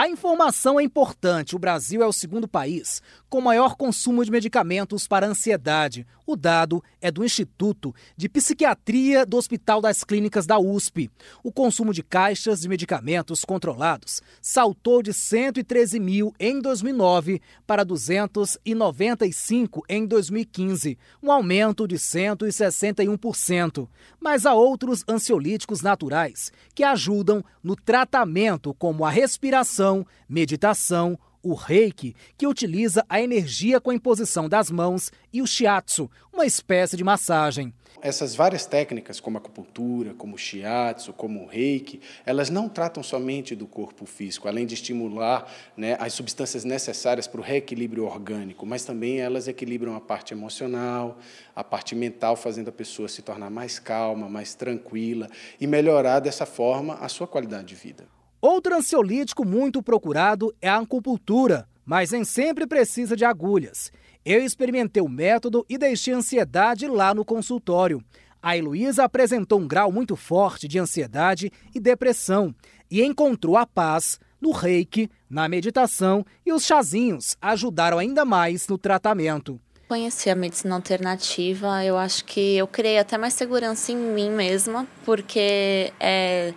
A informação é importante. O Brasil é o segundo país com maior consumo de medicamentos para ansiedade. O dado é do Instituto de Psiquiatria do Hospital das Clínicas da USP. O consumo de caixas de medicamentos controlados saltou de 113 mil em 2009 para 295 em 2015, um aumento de 161%. Mas há outros ansiolíticos naturais que ajudam no tratamento, como a respiração oração, meditação, o reiki, que utiliza a energia com a imposição das mãos, e o shiatsu, uma espécie de massagem. Essas várias técnicas, como acupuntura, como shiatsu, como reiki, elas não tratam somente do corpo físico, além de estimular né, as substâncias necessárias para o reequilíbrio orgânico, mas também elas equilibram a parte emocional, a parte mental, fazendo a pessoa se tornar mais calma, mais tranquila e melhorar dessa forma a sua qualidade de vida. Outro ansiolítico muito procurado é a acupuntura, mas nem sempre precisa de agulhas. Eu experimentei o método e deixei ansiedade lá no consultório. A Heloísa apresentou um grau muito forte de ansiedade e depressão e encontrou a paz no reiki, na meditação e os chazinhos ajudaram ainda mais no tratamento. Conhecer a medicina alternativa, eu acho que eu criei até mais segurança em mim mesma, porque é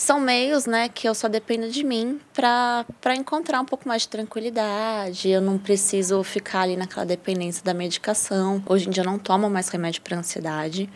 são meios, né, que eu só dependo de mim para encontrar um pouco mais de tranquilidade. Eu não preciso ficar ali naquela dependência da medicação. Hoje em dia eu não tomo mais remédio para ansiedade.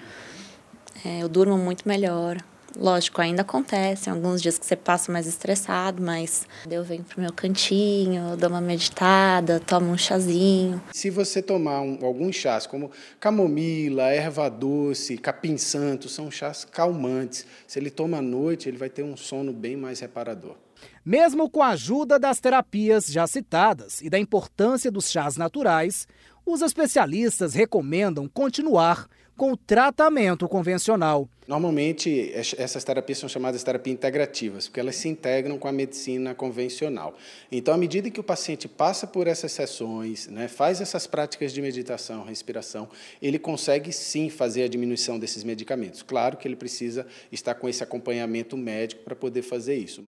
É, eu durmo muito melhor, Lógico, ainda em alguns dias que você passa mais estressado, mas eu venho pro meu cantinho, dou uma meditada, tomo um chazinho. Se você tomar um, alguns chás, como camomila, erva doce, capim santo, são chás calmantes. Se ele toma à noite, ele vai ter um sono bem mais reparador. Mesmo com a ajuda das terapias já citadas e da importância dos chás naturais, os especialistas recomendam continuar com o tratamento convencional. Normalmente, essas terapias são chamadas terapias integrativas, porque elas se integram com a medicina convencional. Então, à medida que o paciente passa por essas sessões, né, faz essas práticas de meditação, respiração, ele consegue sim fazer a diminuição desses medicamentos. Claro que ele precisa estar com esse acompanhamento médico para poder fazer isso.